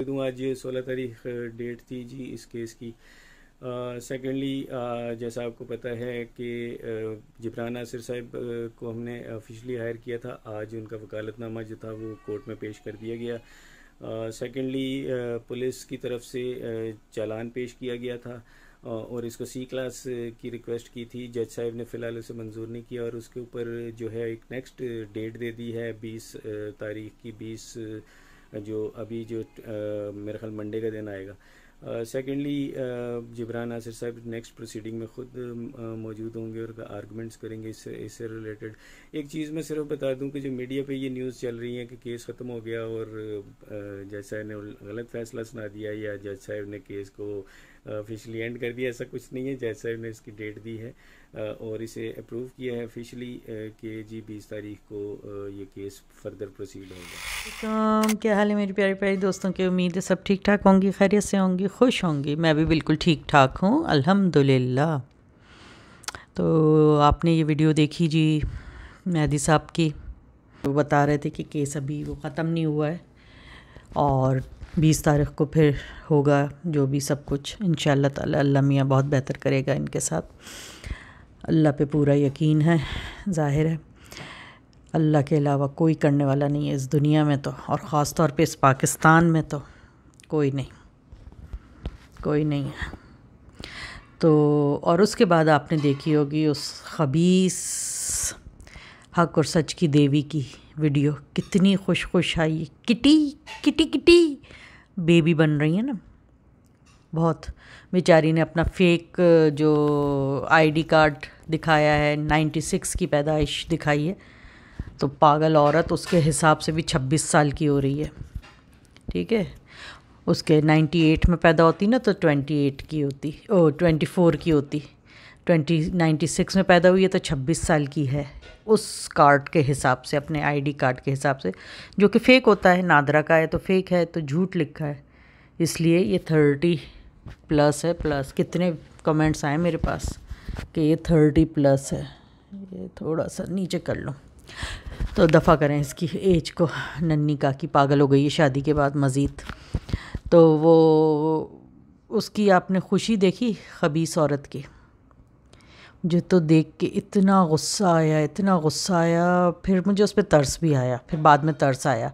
दे दूँ आज सोलह तारीख डेट थी जी इस केस की सेकेंडली uh, uh, जैसा आपको पता है कि uh, नासिर साहब uh, को हमने ऑफिशली हायर किया था आज उनका वकालतनामा जो था वो कोर्ट में पेश कर दिया गया सेकेंडली uh, uh, पुलिस की तरफ से uh, चालान पेश किया गया था uh, और इसको सी क्लास की रिक्वेस्ट की थी जज साहब ने फ़िलहाल उसे मंजूर नहीं किया और उसके ऊपर जो है एक नेक्स्ट डेट दे दी है बीस तारीख की बीस uh, जो अभी जो मेरे ख्याल मंडे का दिन आएगा सेकेंडली जबरान आसिर साहब नेक्स्ट प्रोसीडिंग में ख़ुद मौजूद होंगे और आर्गूमेंट्स करेंगे इससे इससे रिलेटेड एक चीज़ मैं सिर्फ बता दूं कि जो मीडिया पे ये न्यूज़ चल रही है कि केस ख़त्म हो गया और जज साहब ने गलत फैसला सुना दिया या जज साहब ने केस को ऑफिशियली एंड कर दिया ऐसा कुछ नहीं है जैसा उन्होंने इसकी डेट दी है और इसे अप्रूव किया है ऑफिशियली कि जी बीस तारीख को ये केस फर्दर प्रोसीड होगा तो क्या हाल है मेरी प्यारी प्यारी दोस्तों की उम्मीद है सब ठीक ठाक होंगी खैरियत से होंगी खुश होंगी मैं भी बिल्कुल ठीक ठाक हूँ अल्हम्दुलिल्लाह तो आपने ये वीडियो देखी जी मेहदी साहब की वो बता रहे थे कि केस अभी वो ख़त्म नहीं हुआ है और बीस तारीख को फिर होगा जो भी सब कुछ इन ताला अल्लाह मियाँ बहुत बेहतर करेगा इनके साथ अल्लाह पे पूरा यकीन है ज़ाहिर है अल्लाह के अलावा कोई करने वाला नहीं है इस दुनिया में तो और ख़ास तौर पे इस पाकिस्तान में तो कोई नहीं कोई नहीं है तो और उसके बाद आपने देखी होगी उस खबीस हक और सच की देवी की वीडियो कितनी खुश खुश आई किटी किटी किटी बेबी बन रही हैं ना बहुत बेचारी ने अपना फेक जो आईडी कार्ड दिखाया है 96 की पैदाइश दिखाई है तो पागल औरत उसके हिसाब से भी 26 साल की हो रही है ठीक है उसके 98 में पैदा होती ना तो 28 की होती ओ 24 की होती 1996 में पैदा हुई है तो 26 साल की है उस कार्ड के हिसाब से अपने आईडी कार्ड के हिसाब से जो कि फ़ेक होता है नादरा का है तो फेक है तो झूठ लिखा है इसलिए ये थर्टी प्लस है प्लस कितने कमेंट्स आए मेरे पास कि ये थर्टी प्लस है ये थोड़ा सा नीचे कर लो तो दफ़ा करें इसकी एज को नन्नी का कि पागल हो गई है शादी के बाद मज़ीद तो वो उसकी आपने खुशी देखी खबीस औरत की मुझे तो देख के इतना गुस्सा आया इतना गुस्सा आया फिर मुझे उस पर तरस भी आया फिर बाद में तरस आया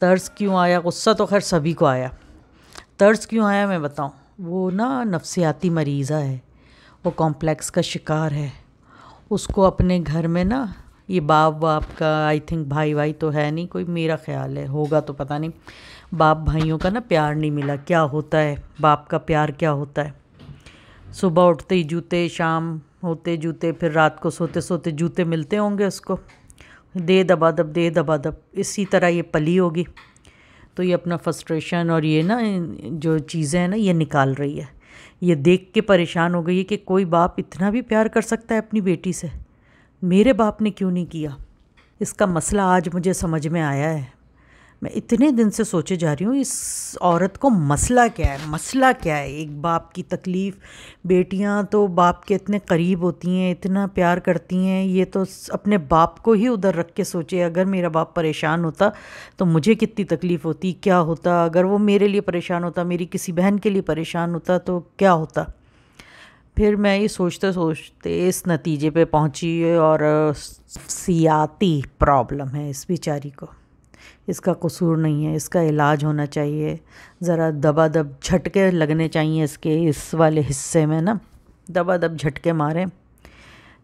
तर्स क्यों आया गुस्सा तो खैर सभी को आया तर्स क्यों आया मैं बताऊँ वो ना नफसियाती मरीज़ा है वो कॉम्प्लेक्स का शिकार है उसको अपने घर में ना ये बाप बाप का आई थिंक भाई भाई तो है नहीं कोई मेरा ख्याल है होगा तो पता नहीं बाप भाइयों का ना प्यार नहीं मिला क्या होता है बाप का प्यार क्या होता है सुबह उठते ही जूते शाम होते जूते फिर रात को सोते सोते जूते मिलते होंगे उसको दे दबा दब दे दबा दब इसी तरह ये पली होगी तो ये अपना फ्रस्ट्रेशन और ये ना जो चीज़ें हैं ना ये निकाल रही है ये देख के परेशान हो गई है कि कोई बाप इतना भी प्यार कर सकता है अपनी बेटी से मेरे बाप ने क्यों नहीं किया इसका मसला आज मुझे समझ में आया है मैं इतने दिन से सोचे जा रही हूँ इस औरत को मसला क्या है मसला क्या है एक बाप की तकलीफ़ बेटियाँ तो बाप के इतने करीब होती हैं इतना प्यार करती हैं ये तो अपने बाप को ही उधर रख के सोचे अगर मेरा बाप परेशान होता तो मुझे कितनी तकलीफ़ होती क्या होता अगर वो मेरे लिए परेशान होता मेरी किसी बहन के लिए परेशान होता तो क्या होता फिर मैं ये सोचते सोचते इस नतीजे पे पहुंची और सियाती प्रॉब्लम है इस बेचारी को इसका कसूर नहीं है इसका इलाज होना चाहिए ज़रा दबा दब झटके लगने चाहिए इसके इस वाले हिस्से में ना दबा दब झटके मारें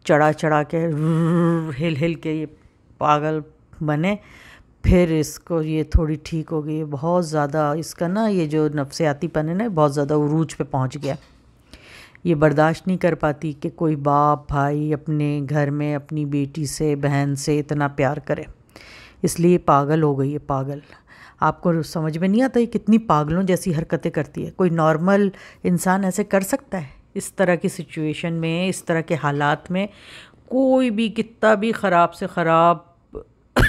चढ़ा चढ़ा के हिल हिल के ये पागल बने फिर इसको ये थोड़ी ठीक हो गई बहुत ज़्यादा इसका ना ये जो नफसियातीपन है ना बहुत ज़्यादा उरूज पे पहुंच गया ये बर्दाश्त नहीं कर पाती कि कोई बाप भाई अपने घर में अपनी बेटी से बहन से इतना प्यार करे इसलिए पागल हो गई है पागल आपको समझ में नहीं आता ये कितनी पागलों जैसी हरकतें करती है कोई नॉर्मल इंसान ऐसे कर सकता है इस तरह की सिचुएशन में इस तरह के हालात में कोई भी कितना भी ख़राब से ख़राब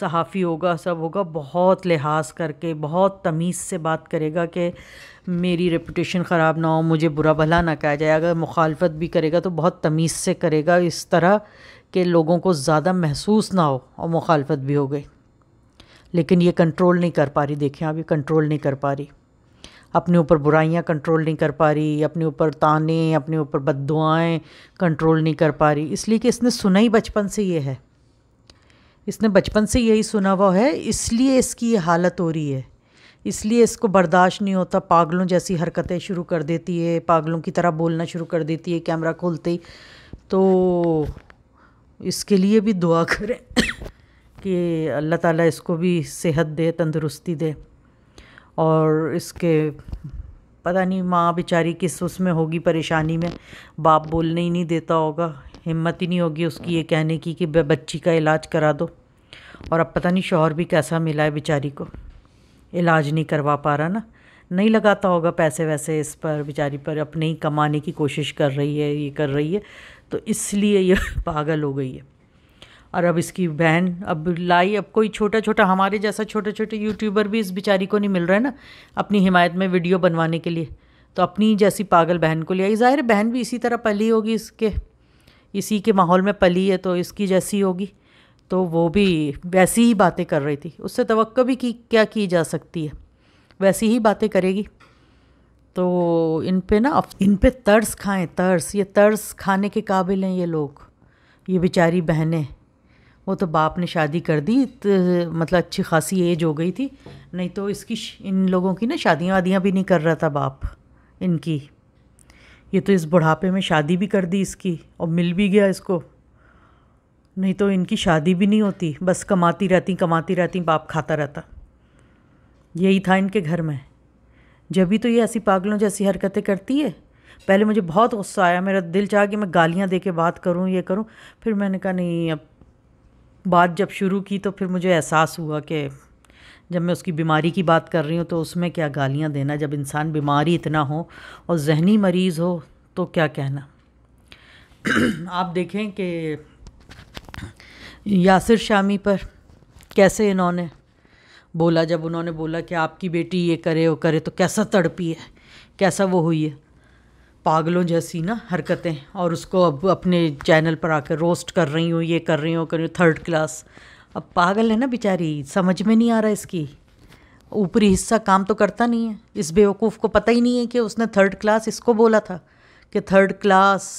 सहाफ़ी होगा सब होगा बहुत लिहाज करके बहुत तमीज़ से बात करेगा कि मेरी रेपुटेशन ख़राब ना हो मुझे बुरा भला ना कहा जाए अगर मुखालफत भी करेगा तो बहुत तमीज़ से करेगा इस तरह कि लोगों को ज़्यादा महसूस ना हो और मुखालफत भी हो गई लेकिन ये कंट्रोल नहीं कर पा रही देखें अभी कंट्रोल नहीं कर पा रही अपने ऊपर बुराइयाँ कंट्रोल नहीं कर पा रही अपने ऊपर ताने अपने ऊपर बद कंट्रोल नहीं कर पा रही इसलिए कि इसने सुना ही बचपन से ये है इसने बचपन से यही सुना हुआ है इसलिए इसकी ये हालत हो रही है इसलिए इसको बर्दाश्त नहीं होता पागलों जैसी हरकतें शुरू कर देती है पागलों की तरह बोलना शुरू कर देती है कैमरा खोलते ही तो इसके लिए भी दुआ करें कि अल्लाह ताला इसको भी सेहत दे तंदुरुस्ती दे और इसके पता नहीं माँ बेचारी किस उसमें होगी परेशानी में बाप बोलने ही नहीं देता होगा हिम्मत ही नहीं होगी उसकी ये कहने की कि बच्ची का इलाज करा दो और अब पता नहीं शोहर भी कैसा मिला है बेचारी को इलाज नहीं करवा पा रहा ना नहीं लगाता होगा पैसे वैसे इस पर बेचारी पर अपने ही कमाने की कोशिश कर रही है ये कर रही है तो इसलिए ये पागल हो गई है और अब इसकी बहन अब लाई अब कोई छोटा छोटा हमारे जैसा छोटे छोटे यूट्यूबर भी इस बेचारी को नहीं मिल रहा है ना अपनी हिमायत में वीडियो बनवाने के लिए तो अपनी जैसी पागल बहन को लिया ज़ाहिर बहन भी इसी तरह पली होगी इसके इसी के माहौल में पली है तो इसकी जैसी होगी तो वो भी वैसी ही बातें कर रही थी उससे तो भी की क्या की जा सकती है वैसी ही बातें करेगी तो इन पे ना इन पे तर्स खाएं तर्स ये तर्स खाने के काबिल हैं ये लोग ये बेचारी बहनें वो तो बाप ने शादी कर दी तो, मतलब अच्छी खासी एज हो गई थी नहीं तो इसकी इन लोगों की ना शादियाँ वादियाँ भी नहीं कर रहा था बाप इनकी ये तो इस बुढ़ापे में शादी भी कर दी इसकी और मिल भी गया इसको नहीं तो इनकी शादी भी नहीं होती बस कमाती रहती कमाती रहती बाप खाता रहता यही था इनके घर में जब भी तो ये ऐसी पागलों जैसी हरकतें करती है पहले मुझे बहुत गुस्सा आया मेरा दिल चाह कि मैं गालियाँ दे के बात करूँ ये करूँ फिर मैंने कहा नहीं अब बात जब शुरू की तो फिर मुझे एहसास हुआ कि जब मैं उसकी बीमारी की बात कर रही हूँ तो उसमें क्या गालियाँ देना जब इंसान बीमारी इतना हो और जहनी मरीज़ हो तो क्या कहना आप देखें कि यासिर शामी पर कैसे इन्होंने बोला जब उन्होंने बोला कि आपकी बेटी ये करे वो करे तो कैसा तड़पी है कैसा वो हुई है पागलों जैसी ना हरकतें और उसको अब अपने चैनल पर आकर रोस्ट कर रही हूँ ये कर रही हूँ कर रही हूँ थर्ड क्लास अब पागल है ना बेचारी समझ में नहीं आ रहा इसकी ऊपरी हिस्सा काम तो करता नहीं है इस बेवकूफ़ को पता ही नहीं है कि उसने थर्ड क्लास इसको बोला था कि थर्ड क्लास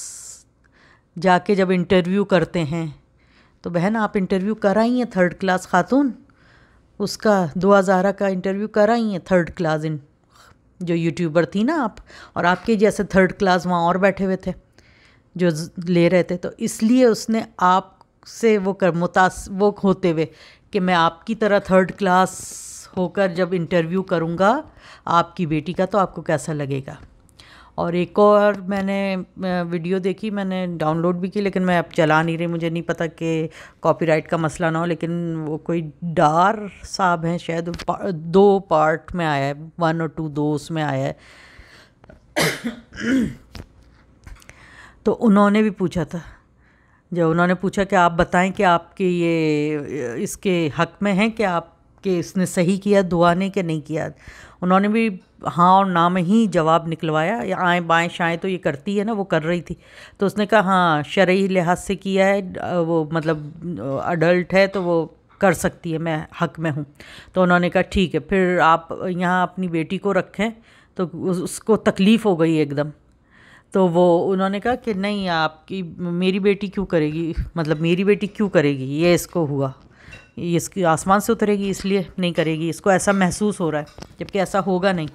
जाके जब इंटरव्यू करते हैं तो बहन आप इंटरव्यू कराई हैं थर्ड क्लास खातून उसका दुआ जारा का इंटरव्यू कराई हैं थर्ड क्लास इन जो यूट्यूबर थी ना आप और आपके जैसे थर्ड क्लास वहाँ और बैठे हुए थे जो ले रहे थे तो इसलिए उसने आप से वो कर मुतास वो होते हुए कि मैं आपकी तरह थर्ड क्लास होकर जब इंटरव्यू करूँगा आपकी बेटी का तो आपको कैसा लगेगा और एक और मैंने वीडियो देखी मैंने डाउनलोड भी की लेकिन मैं अब चला नहीं रही मुझे नहीं पता कि कॉपीराइट का मसला ना हो लेकिन वो कोई डार साहब हैं शायद दो पार्ट में आया है वन और टू दो उसमें आया है तो उन्होंने भी पूछा था जब उन्होंने पूछा कि आप बताएं कि आपके ये इसके हक में हैं कि आप कि इसने सही किया दुआ ने कि नहीं किया उन्होंने भी हाँ और ना में ही जवाब निकलवाया या आएँ बाएँ शाएँ तो ये करती है ना वो कर रही थी तो उसने कहा हाँ शर्य लिहाज से किया है वो मतलब अडल्ट है तो वो कर सकती है मैं हक में हूँ तो उन्होंने कहा ठीक है फिर आप यहाँ अपनी बेटी को रखें तो उसको तकलीफ़ हो गई एकदम तो वो उन्होंने कहा कि नहीं आपकी मेरी बेटी क्यों करेगी मतलब मेरी बेटी क्यों करेगी ये इसको हुआ इसकी आसमान से उतरेगी इसलिए नहीं करेगी इसको ऐसा महसूस हो रहा है जबकि ऐसा होगा नहीं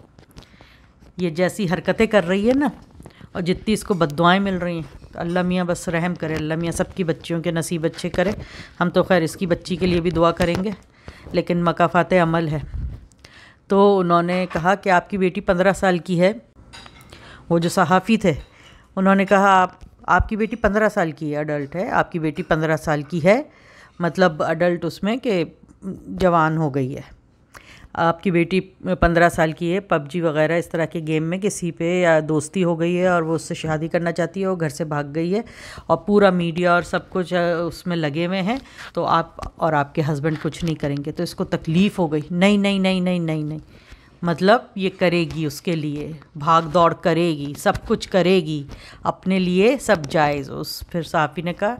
ये जैसी हरकतें कर रही है ना और जितनी इसको बदवाएँ मिल रही हैं तो अल्लाह मियाँ बस रहम करे अल्लाह मियाँ सबकी बच्चियों के नसीब अच्छे करे हम तो खैर इसकी बच्ची के लिए भी दुआ करेंगे लेकिन मकाफात अमल है तो उन्होंने कहा कि आपकी बेटी पंद्रह साल की है वो जो सहाफ़ी थे उन्होंने कहा आप आपकी बेटी पंद्रह साल की है अडल्ट है आपकी बेटी पंद्रह साल की है मतलब अडल्ट उसमें कि जवान हो गई है आपकी बेटी पंद्रह साल की है पबजी वगैरह इस तरह के गेम में किसी पे या दोस्ती हो गई है और वो उससे शादी करना चाहती है वो घर से भाग गई है और पूरा मीडिया और सब कुछ उसमें लगे हुए हैं तो आप और आपके हस्बैंड कुछ नहीं करेंगे तो इसको तकलीफ़ हो गई नहीं नहीं नहीं नहीं नहीं नहीं मतलब ये करेगी उसके लिए भाग दौड़ करेगी सब कुछ करेगी अपने लिए सब जायज़ उस फिर साफी ने कहा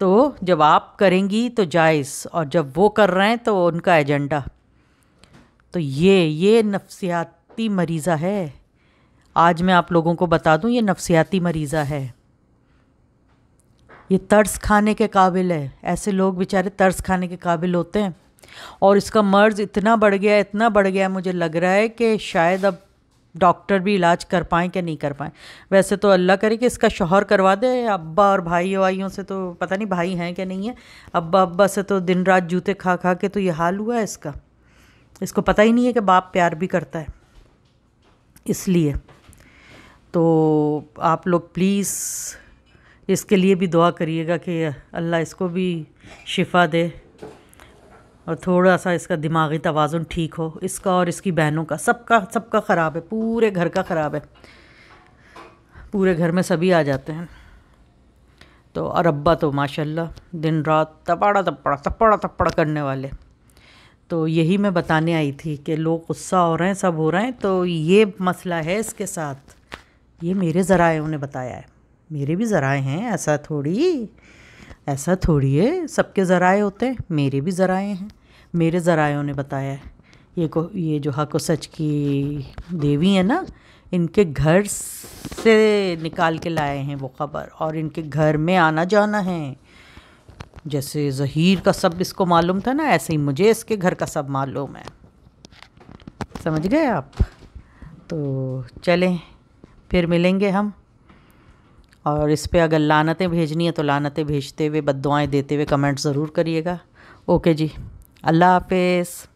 तो जब आप करेंगी तो जायज़ और जब वो कर रहे हैं तो उनका एजेंडा तो ये ये नफ्सियाती मरीज़ा है आज मैं आप लोगों को बता दूं ये नफ्सियाती मरीज़ा है ये तर्स खाने के काबिल है ऐसे लोग बेचारे तर्स खाने के काबिल होते हैं और इसका मर्ज़ इतना बढ़ गया इतना बढ़ गया मुझे लग रहा है कि शायद अब डॉक्टर भी इलाज कर पाएँ क्या नहीं कर पाएँ वैसे तो अल्लाह करे कि इसका शोहर करवा दे अब्बा और भाई वाइयों से तो पता नहीं भाई हैं क्या नहीं है अब्बा अब्बा से तो दिन रात जूते खा खा के तो ये हाल हुआ है इसका इसको पता ही नहीं है कि बाप प्यार भी करता है इसलिए तो आप लोग प्लीज़ इसके लिए भी दुआ करिएगा कि अल्लाह इसको भी शिफा दे और थोड़ा सा इसका दिमागी तोज़ुन ठीक हो इसका और इसकी बहनों का सबका सबका ख़राब है पूरे घर का ख़राब है पूरे घर में सभी आ जाते हैं तो अरबा तो माशाल्लाह दिन रात तपाड़ा तपड़ा तपड़ा तपड़ा करने वाले तो यही मैं बताने आई थी कि लोग गुस्सा हो रहे हैं सब हो रहे हैं तो ये मसला है इसके साथ ये मेरे ज़रायों ने बताया है मेरे भी ज़राए हैं ऐसा थोड़ी ऐसा थोड़ी है सबके ज़राए होते हैं मेरे भी ज़राए हैं मेरे ज़रायों ने बताया है ये को ये जो हक सच की देवी है ना इनके घर से निकाल के लाए हैं वो ख़बर और इनके घर में आना जाना है जैसे जहीर का सब इसको मालूम था ना ऐसे ही मुझे इसके घर का सब मालूम है समझ गए आप तो चलें फिर मिलेंगे हम और इस पर अगर लानतें भेजनी है तो लानतें भेजते हुए बद देते हुए कमेंट ज़रूर करिएगा ओके जी अल्लाह हाफिज़